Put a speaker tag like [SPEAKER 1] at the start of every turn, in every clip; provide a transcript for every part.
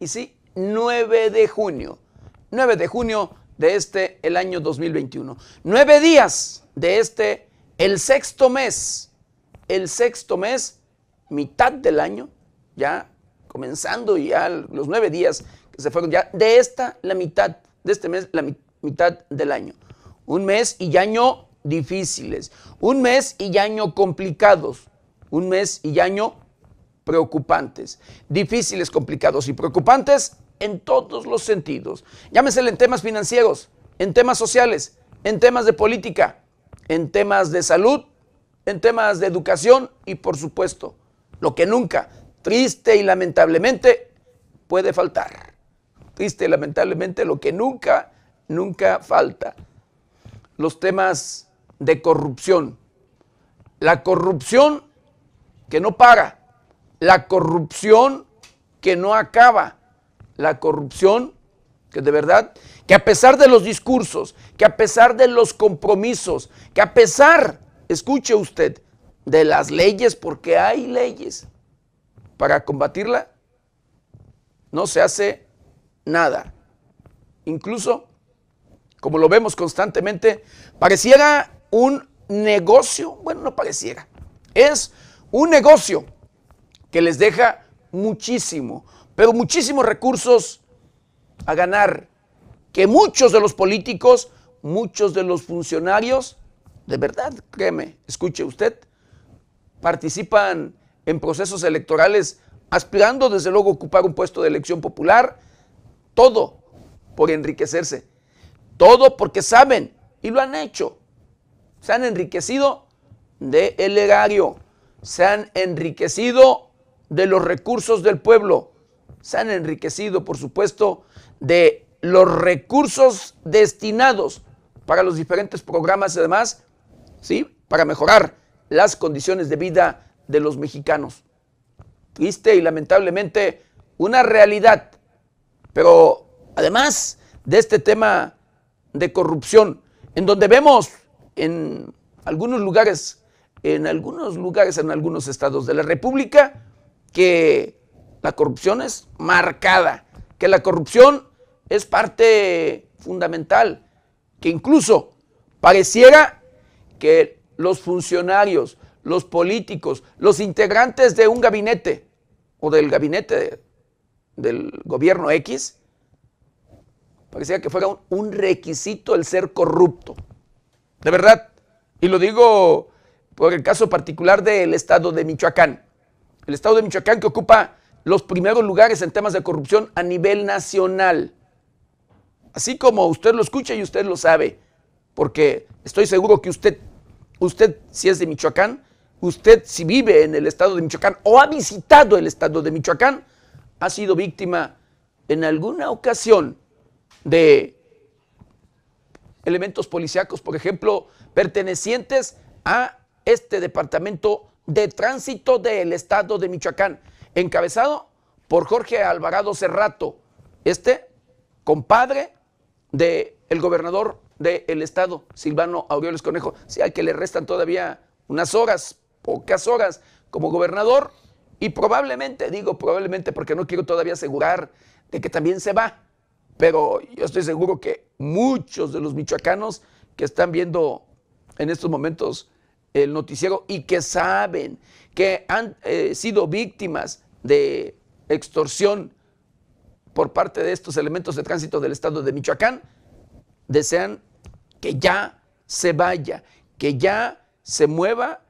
[SPEAKER 1] y sí, 9 de junio. 9 de junio de este, el año 2021. Nueve días de este, el sexto mes. El sexto mes, mitad del año, ya comenzando ya los nueve días que se fueron ya de esta, la mitad, de este mes, la mitad del año. Un mes y año difíciles. Un mes y año complicados. Un mes y año preocupantes, difíciles, complicados y preocupantes en todos los sentidos. Llámesele en temas financieros, en temas sociales, en temas de política, en temas de salud, en temas de educación y por supuesto, lo que nunca, triste y lamentablemente, puede faltar. Triste y lamentablemente lo que nunca, nunca falta. Los temas de corrupción. La corrupción que no paga la corrupción que no acaba, la corrupción que de verdad, que a pesar de los discursos, que a pesar de los compromisos, que a pesar, escuche usted, de las leyes, porque hay leyes para combatirla, no se hace nada. Incluso, como lo vemos constantemente, pareciera un negocio, bueno, no pareciera, es un negocio que les deja muchísimo, pero muchísimos recursos a ganar, que muchos de los políticos, muchos de los funcionarios, de verdad, créeme, escuche usted, participan en procesos electorales aspirando desde luego a ocupar un puesto de elección popular, todo por enriquecerse, todo porque saben y lo han hecho, se han enriquecido del de erario, se han enriquecido de los recursos del pueblo. Se han enriquecido, por supuesto, de los recursos destinados para los diferentes programas y demás, ¿sí? Para mejorar las condiciones de vida de los mexicanos. Triste y lamentablemente una realidad. Pero además de este tema de corrupción, en donde vemos en algunos lugares, en algunos lugares, en algunos estados de la República, que la corrupción es marcada, que la corrupción es parte fundamental, que incluso pareciera que los funcionarios, los políticos, los integrantes de un gabinete o del gabinete del gobierno X, pareciera que fuera un, requisito el ser corrupto. De verdad, y lo digo por el caso particular del estado de Michoacán el estado de Michoacán que ocupa los primeros lugares en temas de corrupción a nivel nacional. Así como usted lo escucha y usted lo sabe, porque estoy seguro que usted, usted si es de Michoacán, usted si vive en el estado de Michoacán o ha visitado el estado de Michoacán, ha sido víctima en alguna ocasión de elementos policíacos, por ejemplo, pertenecientes a este departamento de Tránsito del Estado de Michoacán, encabezado por Jorge Alvarado Cerrato, este compadre del gobernador del Estado, Silvano Aureoles Conejo, si hay que le restan todavía unas horas, pocas horas, como gobernador, y probablemente, digo probablemente porque no quiero todavía asegurar de que también se va, pero yo estoy seguro que muchos de los michoacanos que están viendo en estos momentos el noticiero y que saben que han eh, sido víctimas de extorsión por parte de estos elementos de tránsito del estado de Michoacán, desean que ya se vaya, que ya se mueva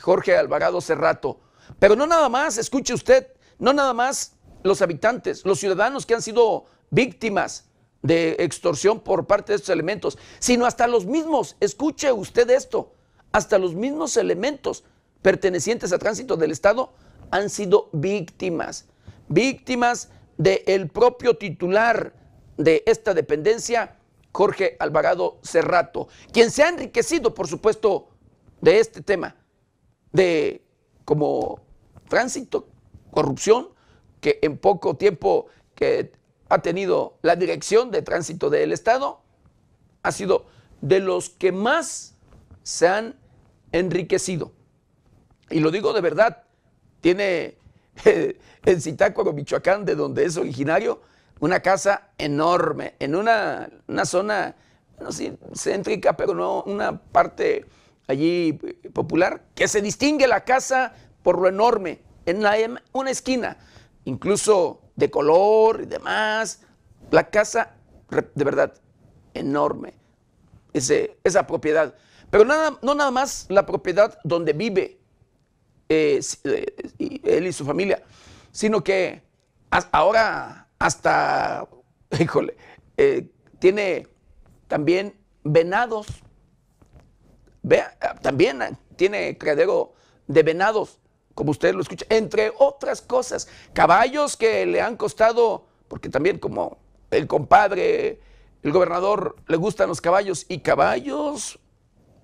[SPEAKER 1] Jorge Alvarado Cerrato. Pero no nada más, escuche usted, no nada más los habitantes, los ciudadanos que han sido víctimas de extorsión por parte de estos elementos, sino hasta los mismos, escuche usted esto, hasta los mismos elementos pertenecientes a tránsito del Estado han sido víctimas, víctimas del propio titular de esta dependencia, Jorge Alvarado Cerrato, quien se ha enriquecido, por supuesto, de este tema, de como tránsito, corrupción, que en poco tiempo que ha tenido la dirección de tránsito del Estado, ha sido de los que más se han enriquecido. Y lo digo de verdad, tiene en Zitácuaro, Michoacán, de donde es originario, una casa enorme, en una, zona, bueno, sí, céntrica, pero no una parte allí popular, que se distingue la casa por lo enorme, en una esquina, incluso de color y demás, la casa, de verdad, enorme, esa propiedad. Pero nada, no nada más la propiedad donde vive eh, eh, él y su familia, sino que ahora hasta, híjole, eh, tiene también venados, vea, también tiene credero de venados, como usted lo escucha, entre otras cosas, caballos que le han costado, porque también como el compadre, el gobernador, le gustan los caballos, y caballos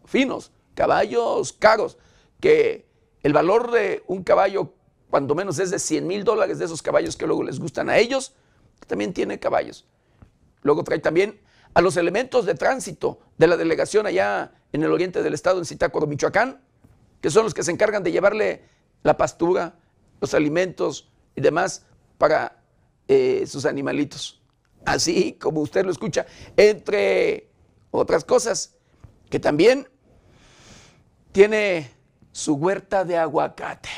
[SPEAKER 1] finos, caballos caros, que el valor de un caballo cuando menos es de 100 mil dólares de esos caballos que luego les gustan a ellos, también tiene caballos. Luego trae también a los elementos de tránsito de la delegación allá en el oriente del estado, en Zitácuaro, Michoacán, que son los que se encargan de llevarle la pastura, los alimentos y demás para eh, sus animalitos. Así como usted lo escucha, entre otras cosas, que también tiene su huerta de aguacate.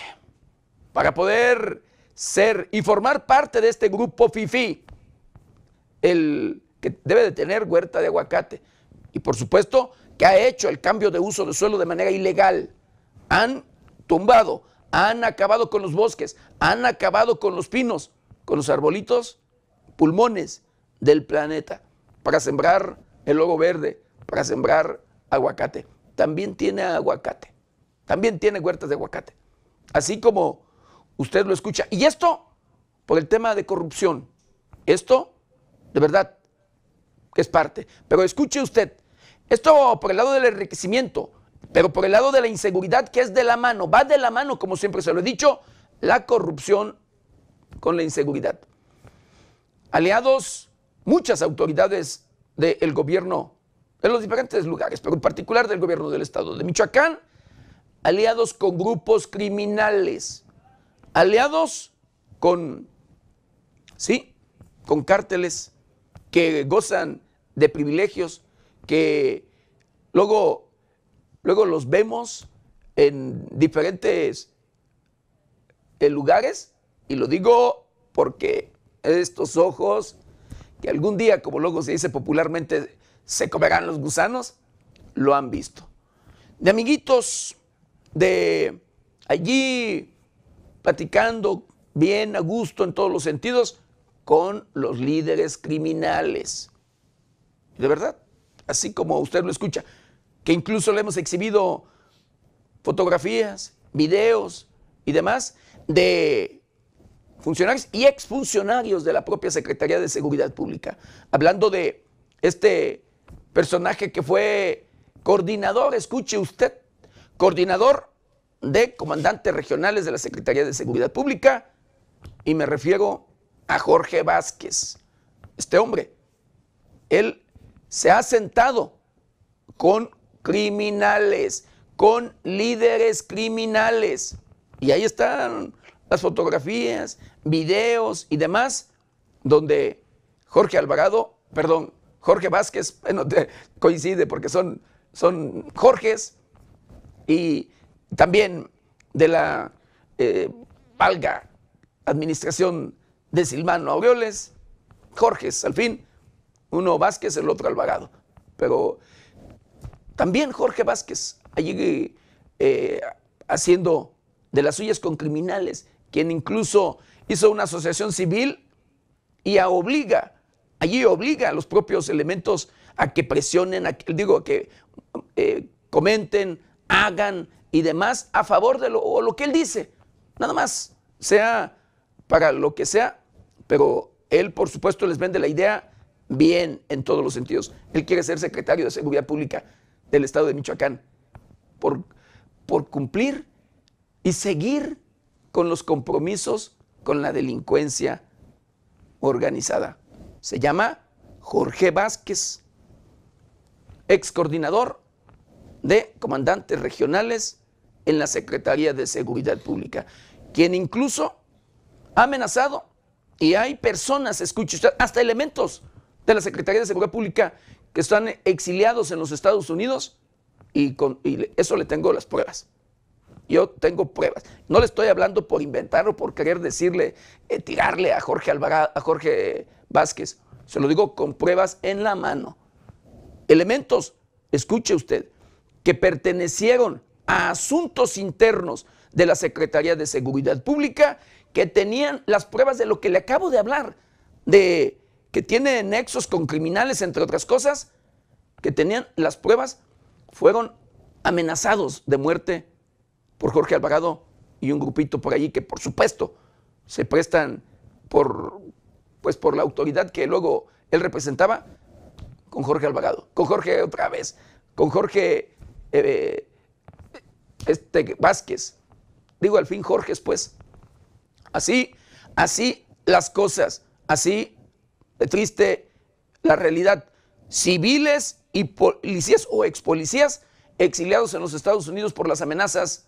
[SPEAKER 1] Para poder ser y formar parte de este grupo FIFI, el que debe de tener huerta de aguacate. Y por supuesto que ha hecho el cambio de uso de suelo de manera ilegal. Han tumbado, han acabado con los bosques, han acabado con los pinos, con los arbolitos, pulmones del planeta, para sembrar el logo verde, para sembrar aguacate también tiene aguacate, también tiene huertas de aguacate, así como usted lo escucha. Y esto por el tema de corrupción, esto de verdad es parte, pero escuche usted, esto por el lado del enriquecimiento, pero por el lado de la inseguridad que es de la mano, va de la mano, como siempre se lo he dicho, la corrupción con la inseguridad. Aliados, muchas autoridades del gobierno en los diferentes lugares, pero en particular del gobierno del estado de Michoacán, aliados con grupos criminales, aliados con, sí, con cárteles que gozan de privilegios, que luego, luego los vemos en diferentes eh, lugares, y lo digo porque estos ojos, que algún día, como luego se dice popularmente, se comerán los gusanos, lo han visto. De amiguitos, de allí platicando bien a gusto en todos los sentidos con los líderes criminales. De verdad, así como usted lo escucha, que incluso le hemos exhibido fotografías, videos y demás de funcionarios y exfuncionarios de la propia Secretaría de Seguridad Pública, hablando de este personaje que fue coordinador, escuche usted, coordinador de comandantes regionales de la Secretaría de Seguridad Pública, y me refiero a Jorge Vázquez. Este hombre, él se ha sentado con criminales, con líderes criminales. Y ahí están las fotografías, videos y demás, donde Jorge Alvarado, perdón, Jorge Vázquez, bueno, coincide porque son, son Jorges y también de la eh, Valga administración de Silvano Aureoles, Jorges, al fin, uno Vázquez, el otro Alvarado. Pero también Jorge Vázquez, allí eh, haciendo de las suyas con criminales, quien incluso hizo una asociación civil y obliga allí obliga a los propios elementos a que presionen, a, digo, que eh, comenten, hagan y demás a favor de lo, lo que él dice. Nada más, sea para lo que sea, pero él por supuesto les vende la idea bien en todos los sentidos. Él quiere ser secretario de Seguridad Pública del Estado de Michoacán por, por cumplir y seguir con los compromisos con la delincuencia organizada. Se llama Jorge Vázquez, ex coordinador de comandantes regionales en la Secretaría de Seguridad Pública, quien incluso ha amenazado y hay personas, escuche usted, hasta elementos de la Secretaría de Seguridad Pública que están exiliados en los Estados Unidos y, con, y eso le tengo las pruebas. Yo tengo pruebas. No le estoy hablando por inventar o por querer decirle, eh, tirarle a Jorge, a Jorge Vázquez. Se lo digo con pruebas en la mano. Elementos, escuche usted, que pertenecieron a asuntos internos de la Secretaría de Seguridad Pública que tenían las pruebas de lo que le acabo de hablar, de que tiene nexos con criminales, entre otras cosas, que tenían las pruebas, fueron amenazados de muerte por Jorge Alvarado y un grupito por allí que por supuesto se prestan por, pues por la autoridad que luego él representaba con Jorge Alvarado, con Jorge otra vez, con Jorge eh, este, Vázquez. Digo al fin Jorge, pues. Así, así las cosas, así de triste la realidad. Civiles y policías o ex policías exiliados en los Estados Unidos por las amenazas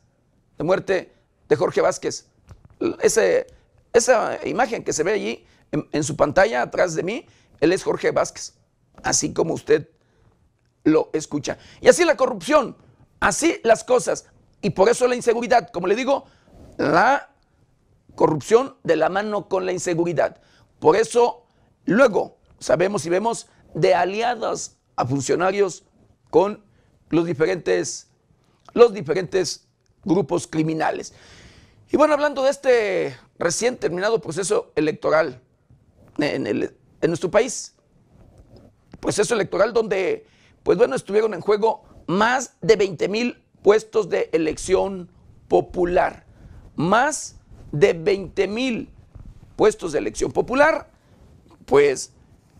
[SPEAKER 1] de muerte de Jorge Vázquez. esa imagen que se ve allí en, su pantalla atrás de mí, él es Jorge Vázquez, así como usted lo escucha. Y así la corrupción, así las cosas, y por eso la inseguridad, como le digo, la corrupción de la mano con la inseguridad. Por eso luego sabemos y vemos de aliadas a funcionarios con los diferentes, los diferentes grupos criminales. Y bueno, hablando de este recién terminado proceso electoral en, nuestro país, proceso electoral donde, pues bueno, estuvieron en juego más de 20 mil puestos de elección popular, más de 20 mil puestos de elección popular, pues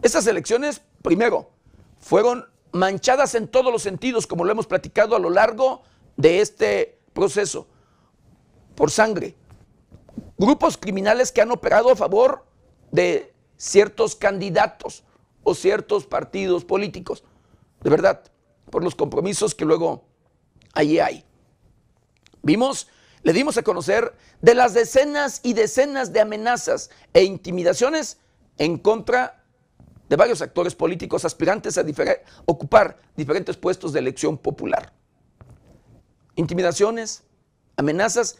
[SPEAKER 1] esas elecciones, primero, fueron manchadas en todos los sentidos, como lo hemos platicado a lo largo de este proceso por sangre. Grupos criminales que han operado a favor de ciertos candidatos o ciertos partidos políticos. De verdad, por los compromisos que luego allí hay. Vimos, le dimos a conocer de las decenas y decenas de amenazas e intimidaciones en contra de varios actores políticos aspirantes a ocupar diferentes puestos de elección popular intimidaciones, amenazas,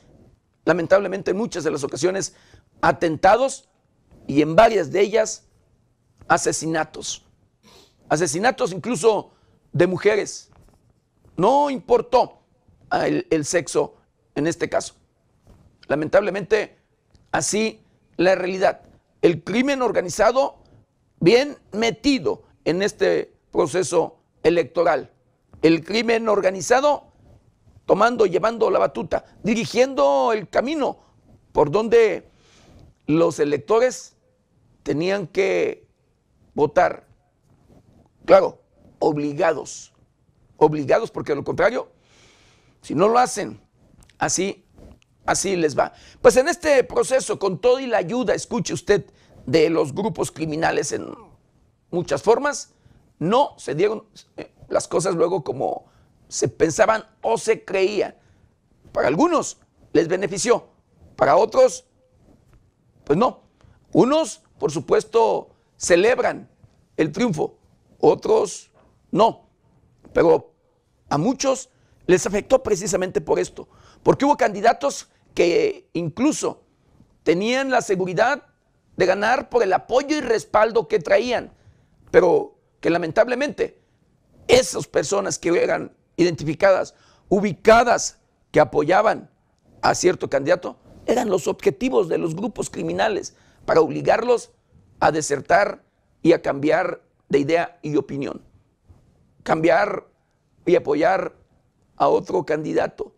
[SPEAKER 1] lamentablemente en muchas de las ocasiones atentados y en varias de ellas asesinatos. Asesinatos incluso de mujeres. No importó el, sexo en este caso. Lamentablemente así la realidad. El crimen organizado bien metido en este proceso electoral. El crimen organizado tomando, llevando la batuta, dirigiendo el camino por donde los electores tenían que votar. Claro, obligados, obligados, porque de lo contrario, si no lo hacen, así, así les va. Pues en este proceso, con todo y la ayuda, escuche usted, de los grupos criminales en muchas formas, no se dieron eh, las cosas luego como se pensaban o se creían, Para algunos les benefició, para otros, pues no. Unos, por supuesto, celebran el triunfo, otros no. Pero a muchos les afectó precisamente por esto, porque hubo candidatos que incluso tenían la seguridad de ganar por el apoyo y respaldo que traían, pero que lamentablemente esas personas que eran identificadas, ubicadas, que apoyaban a cierto candidato, eran los objetivos de los grupos criminales para obligarlos a desertar y a cambiar de idea y opinión. Cambiar y apoyar a otro candidato,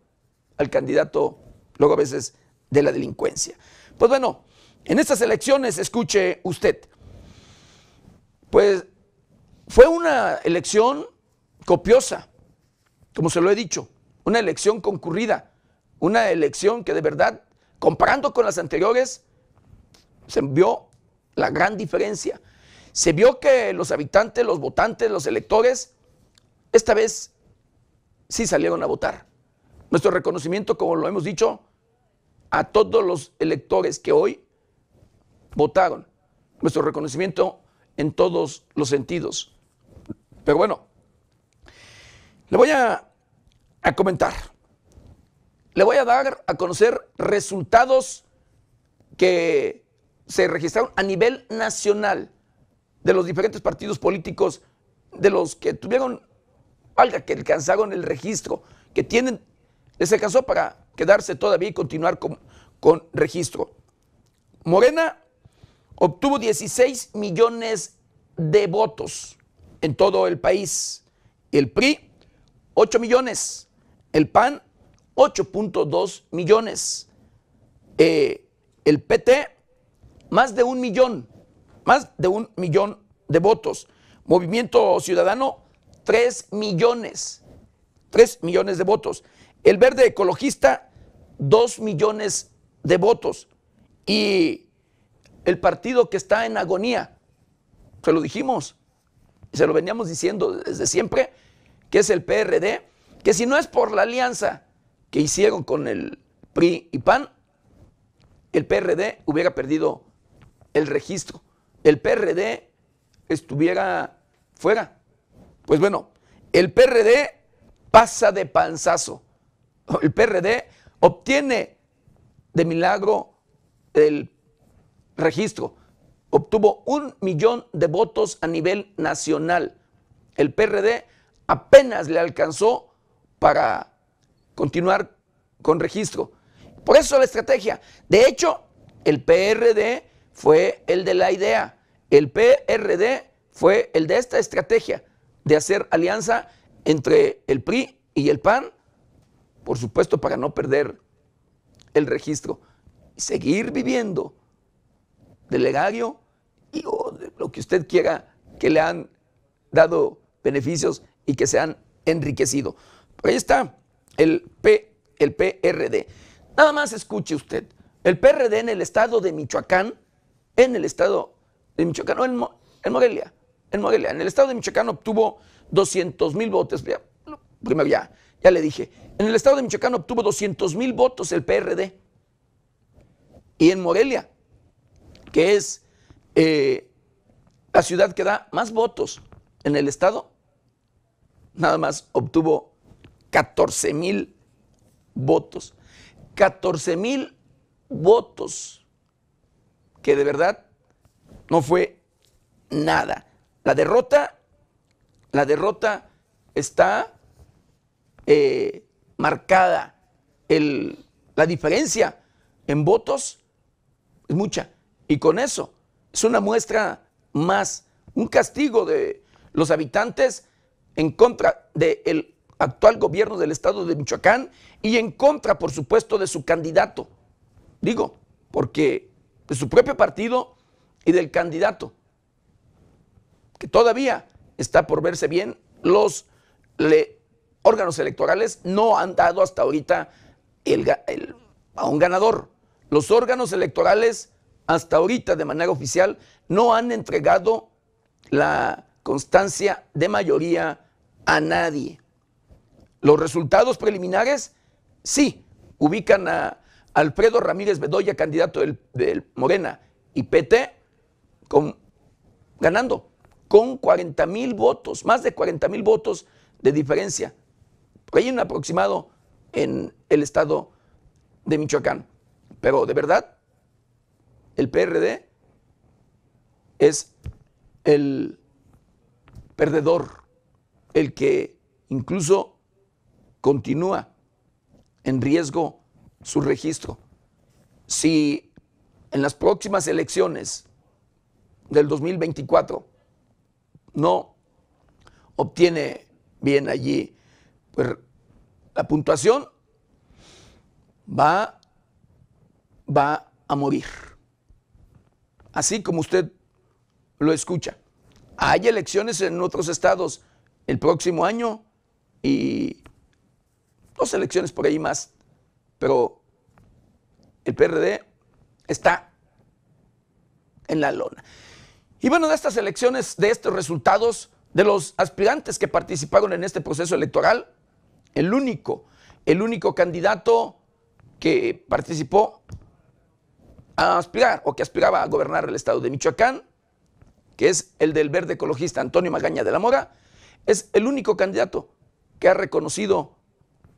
[SPEAKER 1] al candidato luego a veces de la delincuencia. Pues bueno, en estas elecciones, escuche usted, pues fue una elección copiosa, como se lo he dicho, una elección concurrida, una elección que de verdad, comparando con las anteriores, se vio la gran diferencia. Se vio que los habitantes, los votantes, los electores, esta vez sí salieron a votar. Nuestro reconocimiento, como lo hemos dicho, a todos los electores que hoy votaron. Nuestro reconocimiento en todos los sentidos. Pero bueno, le voy a, comentar, le voy a dar a conocer resultados que se registraron a nivel nacional de los diferentes partidos políticos, de los que tuvieron, valga, que alcanzaron el registro, que tienen, les alcanzó para quedarse todavía y continuar con, con registro. Morena obtuvo 16 millones de votos en todo el país. El PRI 8 millones. El PAN, 8.2 millones. Eh, el PT, más de un millón, más de un millón de votos. Movimiento Ciudadano, 3 millones, 3 millones de votos. El Verde Ecologista, 2 millones de votos. Y el partido que está en agonía, se lo dijimos, se lo veníamos diciendo desde siempre, que es el PRD, que si no es por la alianza que hicieron con el PRI y PAN, el PRD hubiera perdido el registro, el PRD estuviera fuera. Pues bueno, el PRD pasa de panzazo. El PRD obtiene de milagro el registro. Obtuvo un millón de votos a nivel nacional. El PRD apenas le alcanzó para continuar con registro. Por eso la estrategia. De hecho, el PRD fue el de la idea. El PRD fue el de esta estrategia de hacer alianza entre el PRI y el PAN, por supuesto para no perder el registro. Seguir viviendo del erario y de lo que usted quiera que le han dado beneficios y que se han enriquecido. ahí está el, P, el PRD. Nada más escuche usted. El PRD en el estado de Michoacán, en el estado de Michoacán, no, en, Morelia, en Morelia, en el estado de Michoacán obtuvo 200 mil votos. Ya, primero ya, ya le dije. En el estado de Michoacán obtuvo 200 mil votos el PRD. Y en Morelia, que es eh, la ciudad que da más votos en el estado, nada más obtuvo 14 mil votos. 14 mil votos, que de verdad no fue nada. La derrota, la derrota está eh, marcada. El, la diferencia en votos es mucha. Y con eso es una muestra más, un castigo de los habitantes en contra del actual gobierno del estado de Michoacán y en contra, por supuesto, de su candidato. Digo, porque de su propio partido y del candidato, que todavía está por verse bien, los órganos electorales no han dado hasta ahorita a un ganador. Los órganos electorales hasta ahorita de manera oficial no han entregado la constancia de mayoría a nadie. Los resultados preliminares, sí, ubican a Alfredo Ramírez Bedoya, candidato del, Morena y PT, ganando con 40 mil votos, más de 40 mil votos de diferencia. Por ahí un aproximado en el estado de Michoacán. Pero de verdad, el PRD es el perdedor el que incluso continúa en riesgo su registro. Si en las próximas elecciones del 2024 no obtiene bien allí pues, la puntuación, va, va a morir. Así como usted lo escucha. Hay elecciones en otros estados el próximo año y dos elecciones por ahí más. Pero el PRD está en la lona. Y bueno, de estas elecciones, de estos resultados, de los aspirantes que participaron en este proceso electoral, el único, el único candidato que participó a aspirar o que aspiraba a gobernar el estado de Michoacán, que es el del verde ecologista Antonio Magaña de la Mora, es el único candidato que ha reconocido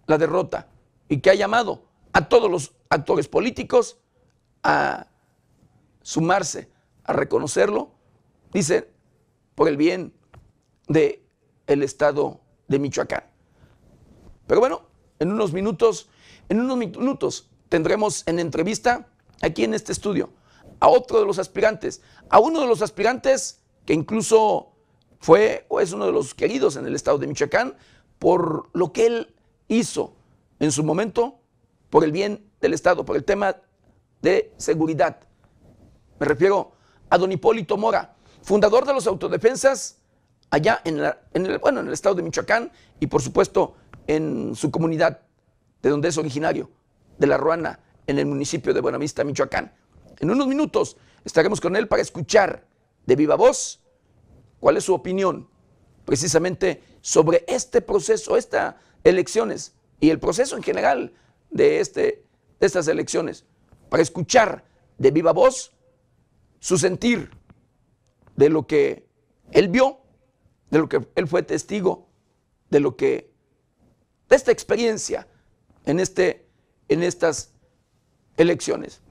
[SPEAKER 1] la derrota y que ha llamado a todos los actores políticos a sumarse, a reconocerlo, dice, por el bien del el Estado de Michoacán. Pero bueno, en unos minutos, en unos minutos tendremos en entrevista aquí en este estudio a otro de los aspirantes, a uno de los aspirantes que incluso fue o es pues, uno de los queridos en el estado de Michoacán por lo que él hizo en su momento por el bien del estado, por el tema de seguridad. Me refiero a don Hipólito Mora, fundador de los autodefensas allá en, en, el, en el estado de Michoacán y por supuesto en su comunidad de donde es originario, de La Ruana, en el municipio de Buenavista, Michoacán. En unos minutos estaremos con él para escuchar de viva voz ¿Cuál es su opinión? Precisamente sobre este proceso, estas elecciones y el proceso en general de, este, de estas elecciones, para escuchar de viva voz su sentir de lo que él vio, de lo que él fue testigo, de lo que, de esta experiencia en, este, en estas elecciones.